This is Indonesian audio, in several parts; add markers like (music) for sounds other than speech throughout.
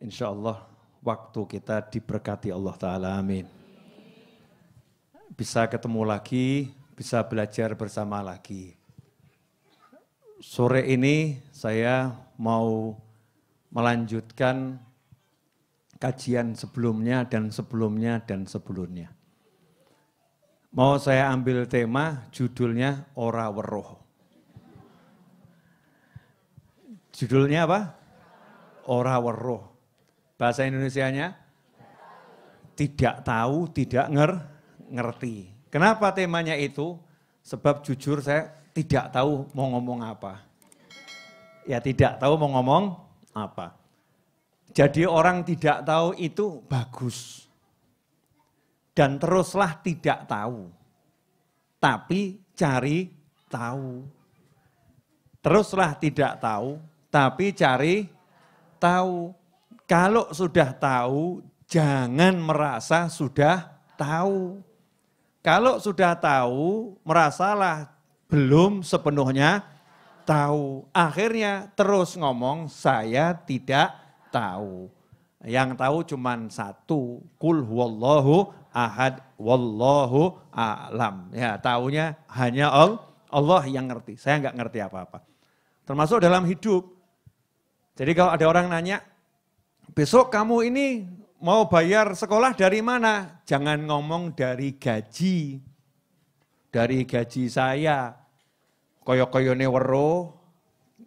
Insya Allah waktu kita diberkati Allah Ta'ala. Amin. Bisa ketemu lagi, bisa belajar bersama lagi. Sore ini saya mau melanjutkan kajian sebelumnya dan sebelumnya dan sebelumnya. Mau saya ambil tema judulnya Ora Weruh. Judulnya apa? Ora Weruh. Bahasa Indonesianya? Tidak tahu, tidak nger, ngerti. Kenapa temanya itu? Sebab jujur saya tidak tahu mau ngomong apa. Ya tidak tahu mau ngomong apa. Jadi orang tidak tahu itu bagus. Dan teruslah tidak tahu. Tapi cari tahu. Teruslah tidak tahu, tapi cari tahu. Kalau sudah tahu, jangan merasa sudah tahu. Kalau sudah tahu, merasalah belum sepenuhnya tahu. Akhirnya terus ngomong, saya tidak tahu. Yang tahu cuma satu, kul huwallahu ahad wallahu alam. Ya, tahunya hanya Allah, Allah yang ngerti. Saya nggak ngerti apa-apa. Termasuk dalam hidup. Jadi kalau ada orang nanya, besok kamu ini mau bayar sekolah dari mana? Jangan ngomong dari gaji. Dari gaji saya. Koyo-koyone wero,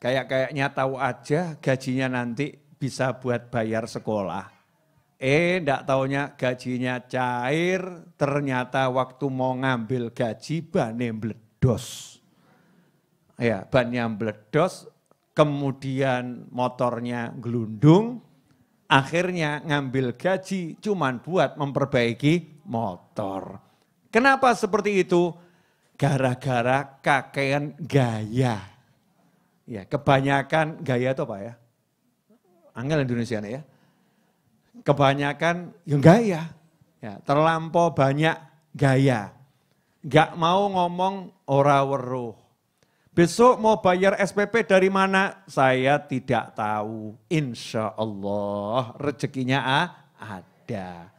kayak-kayaknya tahu aja gajinya nanti bisa buat bayar sekolah. Eh, ndak taunya gajinya cair, ternyata waktu mau ngambil gaji bannya meledos. Ya, bannya meledos, kemudian motornya gelundung, Akhirnya ngambil gaji cuman buat memperbaiki motor. Kenapa seperti itu? Gara-gara kakean gaya. Ya, kebanyakan gaya itu apa ya? Angel Indonesia ya. Kebanyakan yang gaya. Ya, terlampau banyak gaya. Gak mau ngomong ora weruh Besok mau bayar SPP dari mana? Saya tidak tahu. Insya Allah rezekinya ah, ada.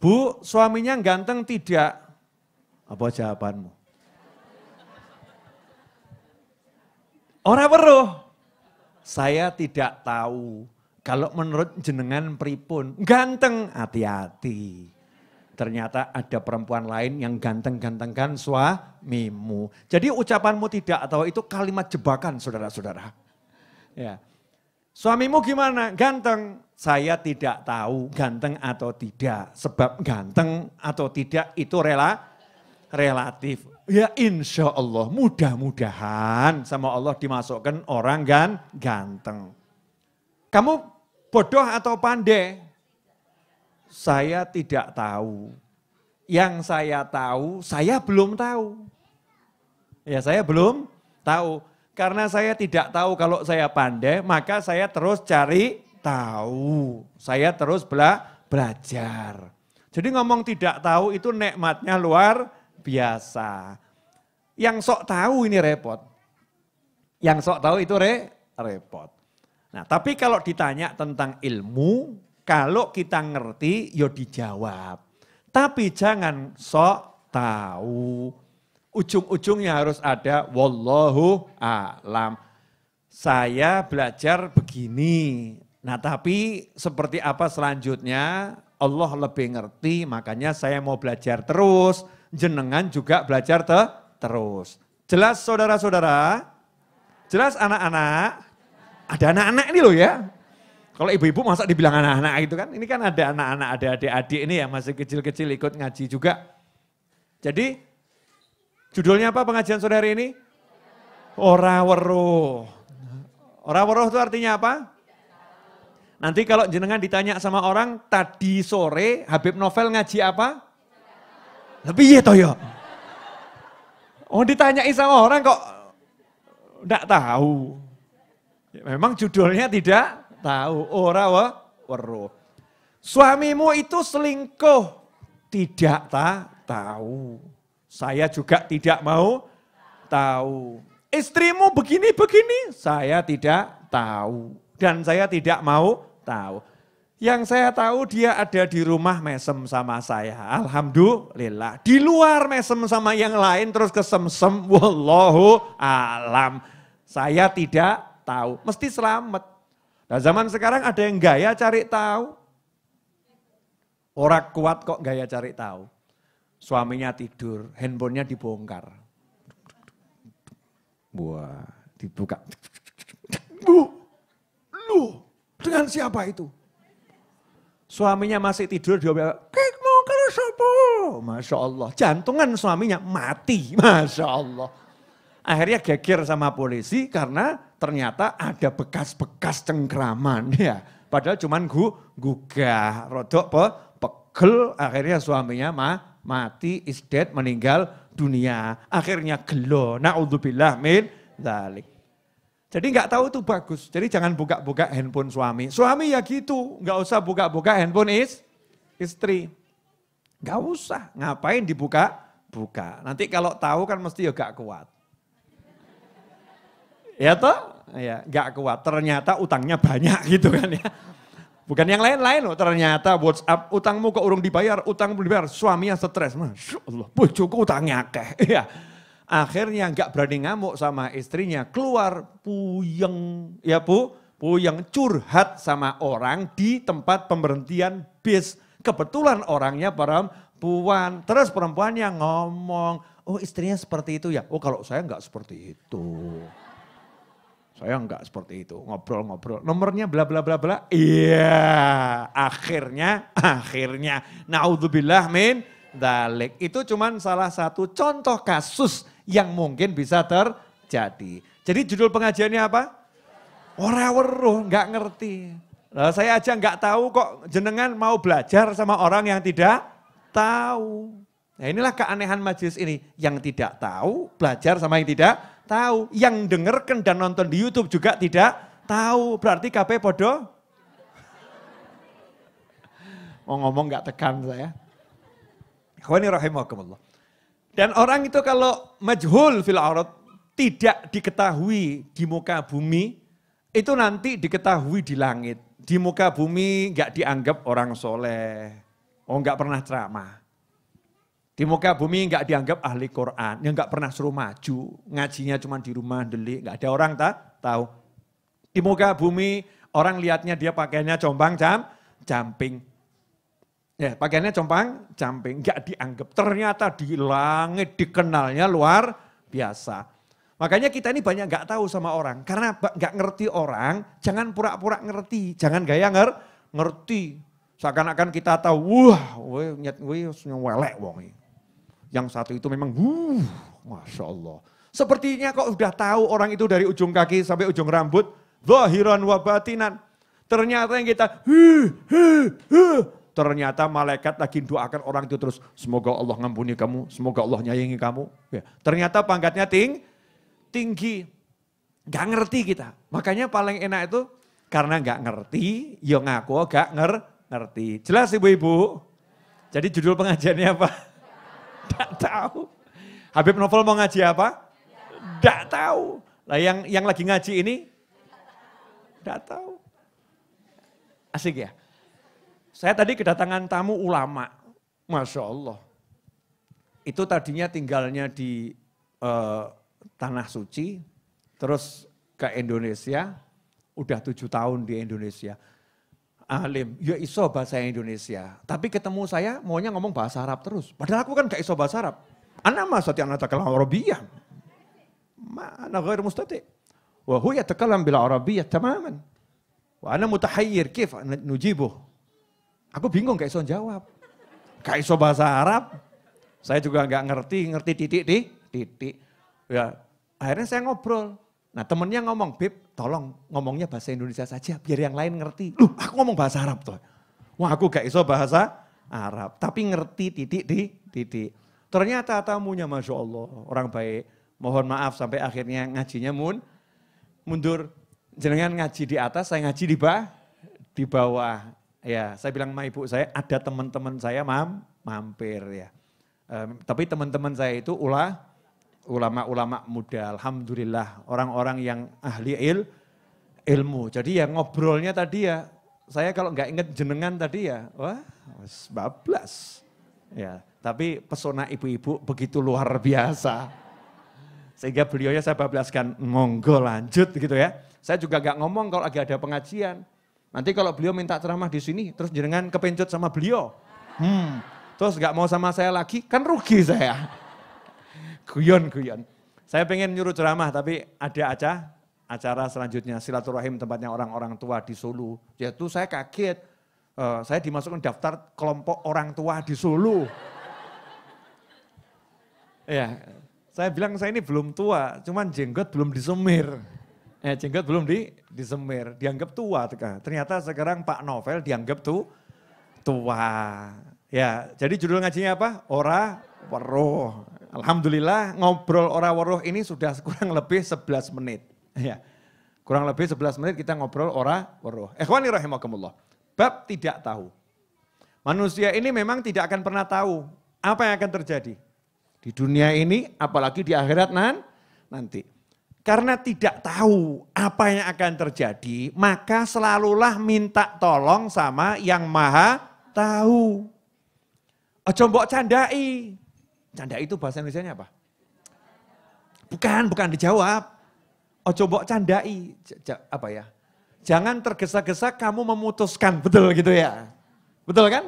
Bu, suaminya ganteng tidak? Apa jawabanmu? Orang perlu. Saya tidak tahu. Kalau menurut jenengan pripun, ganteng hati-hati ternyata ada perempuan lain yang ganteng-gantengkan suamimu. Jadi ucapanmu tidak atau itu kalimat jebakan saudara-saudara. Ya. Suamimu gimana? Ganteng. Saya tidak tahu ganteng atau tidak. Sebab ganteng atau tidak itu rela relatif. Ya insya Allah mudah-mudahan sama Allah dimasukkan orang kan ganteng. Kamu bodoh atau pandai? Saya tidak tahu. Yang saya tahu, saya belum tahu. Ya, saya belum tahu. Karena saya tidak tahu kalau saya pandai, maka saya terus cari tahu. Saya terus bela belajar. Jadi ngomong tidak tahu itu nikmatnya luar biasa. Yang sok tahu ini repot. Yang sok tahu itu re, repot. Nah, tapi kalau ditanya tentang ilmu, kalau kita ngerti, yo ya dijawab. Tapi jangan sok tahu. Ujung-ujungnya harus ada wallahu alam. Saya belajar begini. Nah, tapi seperti apa selanjutnya? Allah lebih ngerti, makanya saya mau belajar terus. Jenengan juga belajar te terus. Jelas saudara-saudara? Jelas anak-anak? Ada anak-anak ini loh ya. Kalau ibu-ibu masa dibilang anak-anak gitu kan. Ini kan ada anak-anak, ada adik-adik ini yang masih kecil-kecil ikut ngaji juga. Jadi judulnya apa pengajian sore hari ini? Ora weruh. Ora weruh itu artinya apa? Nanti kalau jenengan ditanya sama orang, tadi sore Habib Novel ngaji apa? Lebih ya Toyo. Oh ditanyai sama orang kok enggak tahu. Memang judulnya tidak tahu. Ora wa weruh. Suamimu itu selingkuh. Tidak ta tahu. Saya juga tidak mau tahu. Istrimu begini-begini, saya tidak tahu. Dan saya tidak mau tahu. Yang saya tahu dia ada di rumah mesem sama saya. Alhamdulillah. Di luar mesem sama yang lain terus kesemsem. Wallahu alam. Saya tidak tahu. Mesti selamat. Nah zaman sekarang ada yang gaya cari tahu. Orang kuat kok gaya cari tahu. Suaminya tidur, handphonenya dibongkar. Wah, dibuka. Bu, lu dengan siapa itu? Suaminya masih tidur, dia bilang, mau bu, Masya Allah, jantungan suaminya mati, (laughs) Masya Allah. Akhirnya geger sama polisi karena ternyata ada bekas-bekas cengkraman (laughs) ya. Padahal cuman gu, gugah, rodok pe, pegel, akhirnya suaminya ma, mati, is dead, meninggal dunia. Akhirnya gelo, na'udzubillah min zalik. Jadi nggak tahu itu bagus. Jadi jangan buka-buka handphone suami. Suami ya gitu, nggak usah buka-buka handphone is, istri. Nggak usah, ngapain dibuka? Buka. Nanti kalau tahu kan mesti ya gak kuat. Ya toh? Ya, nggak kuat. Ternyata utangnya banyak (laughs) gitu kan ya. Bukan yang lain-lain loh, ternyata WhatsApp utangmu kok urung dibayar, utang belum dibayar, suaminya stres. Masya Allah, bojoku utangnya keh. (laughs) Ya. Akhirnya nggak berani ngamuk sama istrinya, keluar puyeng, ya bu, puyeng curhat sama orang di tempat pemberhentian bis. Kebetulan orangnya perempuan, terus perempuan yang ngomong, oh istrinya seperti itu ya, oh kalau saya nggak seperti itu. Saya enggak seperti itu, ngobrol-ngobrol. Nomornya bla bla bla bla. Iya, akhirnya, (laughs) akhirnya. Naudzubillah min dalik. Itu cuman salah satu contoh kasus yang mungkin bisa terjadi. Jadi judul pengajiannya apa? Ora weruh, enggak ngerti. Nah, saya aja enggak tahu kok jenengan mau belajar sama orang yang tidak tahu. Nah inilah keanehan majelis ini. Yang tidak tahu belajar sama yang tidak tahu. Yang dengarkan dan nonton di YouTube juga tidak tahu. Berarti KP podo? Mau ngomong nggak tekan saya. Ikhwani rahimakumullah. Dan orang itu kalau majhul fil aurat tidak diketahui di muka bumi, itu nanti diketahui di langit. Di muka bumi nggak dianggap orang soleh. Oh nggak pernah ceramah. Di muka bumi nggak dianggap ahli Quran, yang nggak pernah suruh maju, ngajinya cuma di rumah deli, nggak ada orang tak tahu. Di muka bumi orang lihatnya dia pakainya jombang jam, jamping. Ya, pakainya compang, camping, nggak dianggap. Ternyata di langit dikenalnya luar biasa. Makanya kita ini banyak nggak tahu sama orang. Karena nggak ngerti orang, jangan pura-pura ngerti. Jangan gaya ngerti. Seakan-akan kita tahu, wah, wih, nyet, wih, nyewelek wong. Yang satu itu memang, wuh, Masya Allah. Sepertinya kok udah tahu orang itu dari ujung kaki sampai ujung rambut. Zahiran wa batinan. Ternyata yang kita, huh, huh, huh. Ternyata malaikat lagi doakan orang itu terus, semoga Allah ngampuni kamu, semoga Allah nyayangi kamu. Ya. Ternyata pangkatnya ting, tinggi. Gak ngerti kita. Makanya paling enak itu karena gak ngerti, ya ngaku gak ngerti. Jelas ibu-ibu? Jadi judul pengajiannya apa? Tidak tahu. Habib Novel mau ngaji apa? Tidak tahu. Nah yang yang lagi ngaji ini tidak tahu. Asik ya. Saya tadi kedatangan tamu ulama, masya Allah. Itu tadinya tinggalnya di uh, tanah suci, terus ke Indonesia, udah tujuh tahun di Indonesia alim, ya iso bahasa Indonesia. Tapi ketemu saya maunya ngomong bahasa Arab terus. Padahal aku kan gak iso bahasa Arab. Anak masa ti anak takalam Arabiyah. Ma'ana ghair mustati. Wa huya takalam bila Arabiyah tamaman. Wa ana mutahayyir kif nujibuh. Aku bingung gak iso jawab. Gak iso bahasa Arab. Saya juga gak ngerti, ngerti titik di titik. Ya, akhirnya saya ngobrol. Nah temennya ngomong, Bib tolong ngomongnya bahasa Indonesia saja biar yang lain ngerti. Loh aku ngomong bahasa Arab tuh. Wah aku gak iso bahasa Arab. Tapi ngerti titik di titik. Ternyata tamunya Masya Allah orang baik. Mohon maaf sampai akhirnya ngajinya mun. Mundur jenengan ngaji di atas, saya ngaji di bawah. Di bawah. Ya saya bilang sama ibu saya ada teman-teman saya mam, mampir ya. Um, tapi teman-teman saya itu ulah ulama-ulama muda, alhamdulillah orang-orang yang ahli il, ilmu. Jadi ya ngobrolnya tadi ya, saya kalau nggak inget jenengan tadi ya, wah bablas. Ya, tapi pesona ibu-ibu begitu luar biasa. Sehingga beliau ya saya bablaskan, monggo lanjut gitu ya. Saya juga nggak ngomong kalau lagi ada pengajian. Nanti kalau beliau minta ceramah di sini, terus jenengan kepencut sama beliau. Hmm, terus nggak mau sama saya lagi, kan rugi saya guyon-guyon. Saya pengen nyuruh ceramah tapi ada aja acara selanjutnya silaturahim tempatnya orang-orang tua di Solo. tuh saya kaget. Uh, saya dimasukkan daftar kelompok orang tua di Solo. (laughs) ya, saya bilang saya ini belum tua, cuman jenggot belum disemir. Eh, jenggot belum di disemir, dianggap tua. Ternyata sekarang Pak Novel dianggap tuh tua. Ya, jadi judul ngajinya apa? Ora waroh. Alhamdulillah ngobrol orang waruh ini sudah kurang lebih 11 menit. Ya. Kurang lebih 11 menit kita ngobrol orang waruh. Ikhwani rahimakumullah. Bab tidak tahu. Manusia ini memang tidak akan pernah tahu apa yang akan terjadi. Di dunia ini apalagi di akhirat nan, nanti. Karena tidak tahu apa yang akan terjadi, maka selalulah minta tolong sama yang maha tahu. Ojo candai, Canda itu bahasa Indonesia nya apa? Bukan, bukan dijawab. Oh coba candai, J apa ya? Jangan tergesa-gesa kamu memutuskan, betul gitu ya? Betul kan?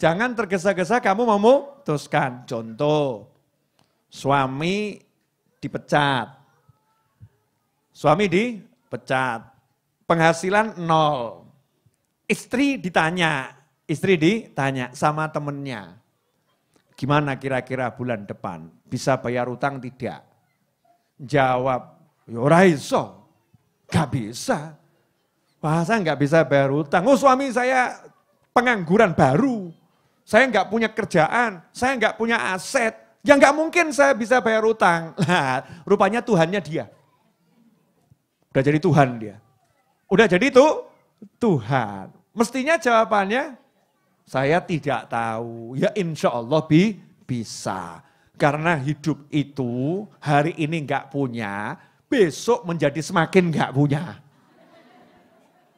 Jangan tergesa-gesa kamu memutuskan. Contoh, suami dipecat. Suami dipecat. Penghasilan nol. Istri ditanya, istri ditanya sama temennya gimana kira-kira bulan depan? Bisa bayar utang tidak? Jawab, Yoraiso, ya iso, gak bisa. Bahasa nggak bisa bayar utang? Oh suami saya pengangguran baru, saya nggak punya kerjaan, saya nggak punya aset, Ya nggak mungkin saya bisa bayar utang. Nah, (laughs) rupanya Tuhannya dia. Udah jadi Tuhan dia. Udah jadi tuh Tuhan. Mestinya jawabannya saya tidak tahu. Ya insya Allah bi bisa. Karena hidup itu hari ini enggak punya, besok menjadi semakin enggak punya.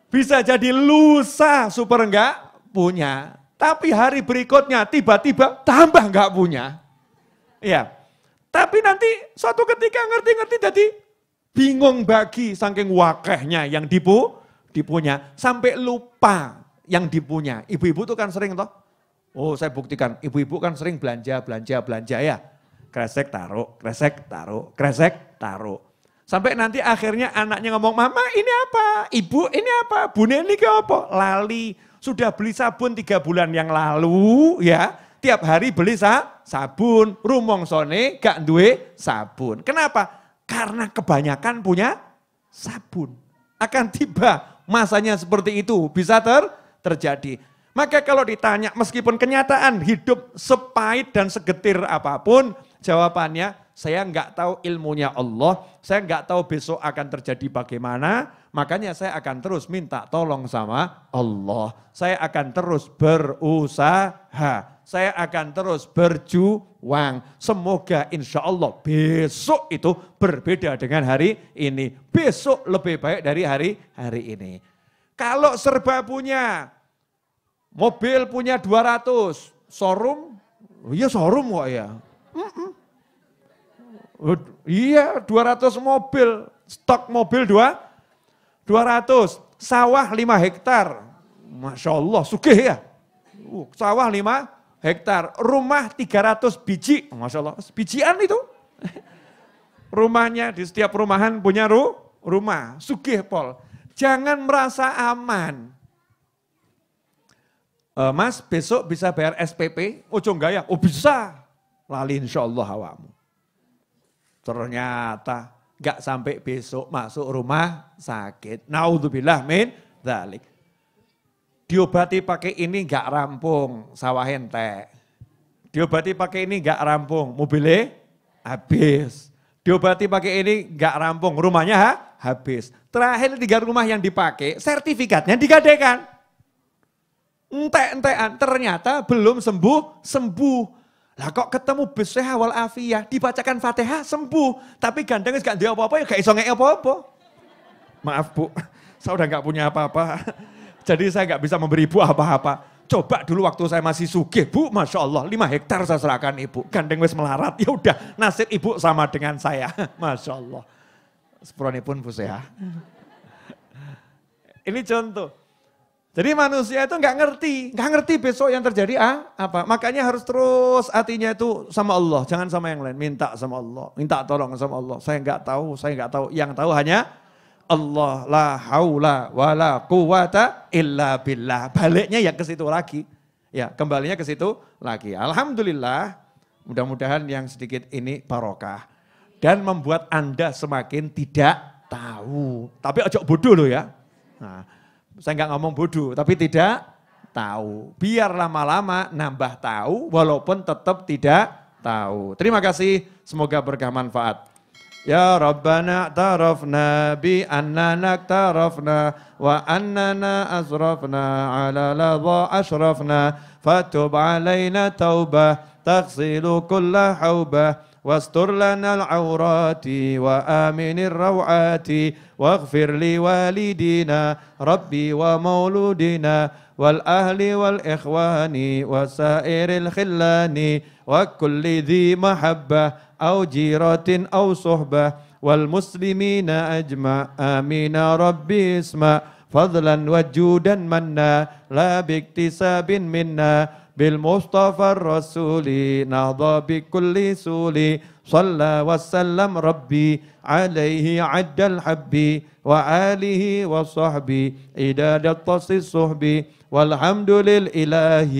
Bisa jadi lusa super enggak punya. Tapi hari berikutnya tiba-tiba tambah enggak punya. Ya, Tapi nanti suatu ketika ngerti-ngerti jadi bingung bagi saking wakehnya yang dipu, dipunya. Sampai lupa yang dipunya. Ibu-ibu tuh kan sering toh. Oh saya buktikan, ibu-ibu kan sering belanja, belanja, belanja ya. Kresek taruh, kresek taruh, kresek taruh. Sampai nanti akhirnya anaknya ngomong, mama ini apa? Ibu ini apa? Bune ini ke apa? Lali. Sudah beli sabun tiga bulan yang lalu ya. Tiap hari beli sa sabun. Rumong sone gak duwe sabun. Kenapa? Karena kebanyakan punya sabun. Akan tiba masanya seperti itu. Bisa ter terjadi. Maka kalau ditanya, meskipun kenyataan hidup sepahit dan segetir apapun, jawabannya saya enggak tahu ilmunya Allah, saya enggak tahu besok akan terjadi bagaimana, makanya saya akan terus minta tolong sama Allah. Saya akan terus berusaha saya akan terus berjuang. Semoga insya Allah besok itu berbeda dengan hari ini. Besok lebih baik dari hari hari ini. Kalau serba punya, mobil punya 200, showroom, iya showroom kok ya. Mm -mm. Iya 200 mobil, stok mobil 2, 200, sawah 5 hektar. Masya Allah, sugih ya. Uh, sawah 5 hektar, rumah 300 biji. Masya Allah, bijian itu. Rumahnya di setiap perumahan punya ru, rumah, sugih pol Jangan merasa aman. E, mas, besok bisa bayar SPP? Oh, gaya. Oh, bisa. Lali insya Allah awamu. Ternyata nggak sampai besok masuk rumah sakit. Naudzubillah min dalik. Diobati pakai ini nggak rampung, sawah ente. Diobati pakai ini nggak rampung, mobilnya habis Diobati pakai ini nggak rampung, rumahnya ha? habis. Terakhir tiga rumah yang dipakai, sertifikatnya digadekan. Entek-entekan, ternyata belum sembuh, sembuh. Lah kok ketemu beseh awal afiyah, dibacakan fatihah sembuh, tapi gandengnya gak dia apa-apa ya gak iso apa-apa. Maaf bu, (laughs) saya udah gak punya apa-apa, (laughs) jadi saya gak bisa memberi ibu apa-apa. Coba dulu waktu saya masih sugih, Bu, Masya Allah, 5 hektar saya serahkan Ibu. Gandeng wis melarat, (laughs) ya udah nasib Ibu sama dengan saya. (laughs) Masya Allah. Sepurani pun Bu ya. (laughs) Ini contoh. Jadi manusia itu nggak ngerti, nggak ngerti besok yang terjadi ah, apa. Makanya harus terus hatinya itu sama Allah, jangan sama yang lain. Minta sama Allah, minta tolong sama Allah. Saya nggak tahu, saya nggak tahu. Yang tahu hanya Allah la haula wala quwata illa billah. Baliknya ya ke situ lagi. Ya, kembalinya ke situ lagi. Alhamdulillah, mudah-mudahan yang sedikit ini barokah dan membuat Anda semakin tidak tahu. Tapi ojo bodoh loh ya. Nah, saya nggak ngomong bodoh, tapi tidak tahu. Biar lama-lama nambah tahu walaupun tetap tidak tahu. Terima kasih, semoga berkah manfaat. يا ربنا اعترفنا بأننا اقترفنا وأننا أسرفنا على لظى أشرفنا فتب علينا توبة تغسل كل حوبة واستر لنا العورات وآمن الروعات واغفر لوالدينا ربي ومولودنا والأهل والإخوان وسائر الخلان وكل ذي محبة أو جيرة أو صحبة والمسلمين أجمع آمين ربي اسمع فضلا وجودا منا لا باكتساب منا بالمصطفى الرسول نهضى بكل سول صلى وسلم ربي عليه عد الحب وآله وصحبي إداد التصل الصحبي والحمد لله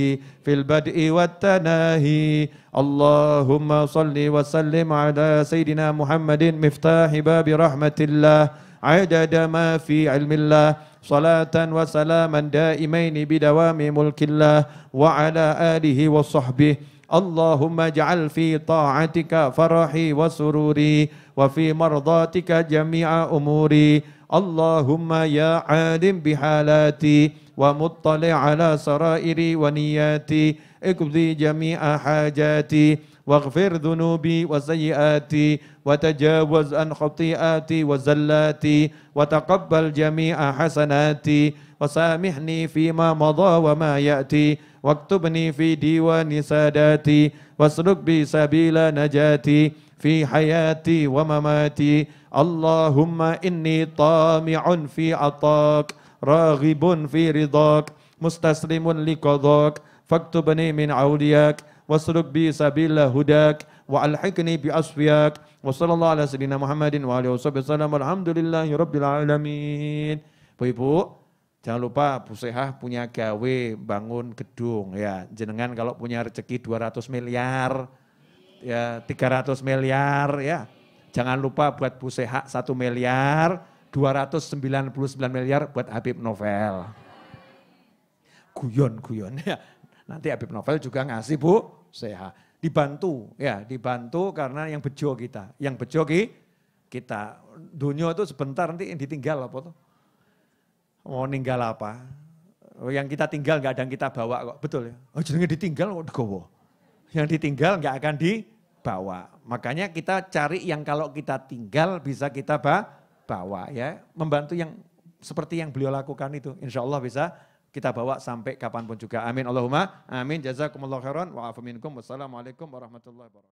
في البدء والتناهي اللهم صل وسلم على سيدنا محمد مفتاح باب رحمة الله عدد ما في علم الله صلاة وسلاما دائمين بدوام ملك الله وعلى آله وصحبه اللهم اجعل في طاعتك فرحي وسروري وفي مرضاتك جميع أموري اللهم يا عالم بحالاتي ومطلع على سرائري ونياتي اقضي جميع حاجاتي واغفر ذنوبي وسيئاتي وتجاوز عن خطيئاتي وزلاتي وتقبل جميع حسناتي وسامحني فيما مضى وما يأتي واكتبني في ديوان ساداتي واسلك بي سبيل نجاتي في حياتي ومماتي Allahumma inni tami'un fi atak, raghibun fi ridak, mustaslimun li qadak, min awliyak, wasluk bi sabila hudak, wa alhikni bi asfiyak, wa sallallahu ala Muhammadin wa alihi wa sallam, walhamdulillahi rabbil alamin. Ibu-ibu, Jangan lupa Bu Sehah punya gawe bangun gedung ya. Jenengan kalau punya rezeki 200 miliar ya 300 miliar ya Jangan lupa buat Bu Sehat 1 miliar, 299 miliar buat Habib Novel. Guyon, guyon. (laughs) Ya. Nanti Habib Novel juga ngasih Bu Sehat. Dibantu, ya dibantu karena yang bejo kita. Yang bejo ki, kita. Dunia itu sebentar nanti yang ditinggal apa tuh? Mau ninggal apa? Yang kita tinggal nggak ada yang kita bawa kok, betul ya? Oh, jadi ditinggal kok digowo. Yang ditinggal nggak akan di bawa. Makanya kita cari yang kalau kita tinggal bisa kita bawa ya. Membantu yang seperti yang beliau lakukan itu. Insya Allah bisa kita bawa sampai kapanpun juga. Amin Allahumma. Amin. Jazakumullah khairan. Wa Wassalamualaikum warahmatullahi wabarakatuh.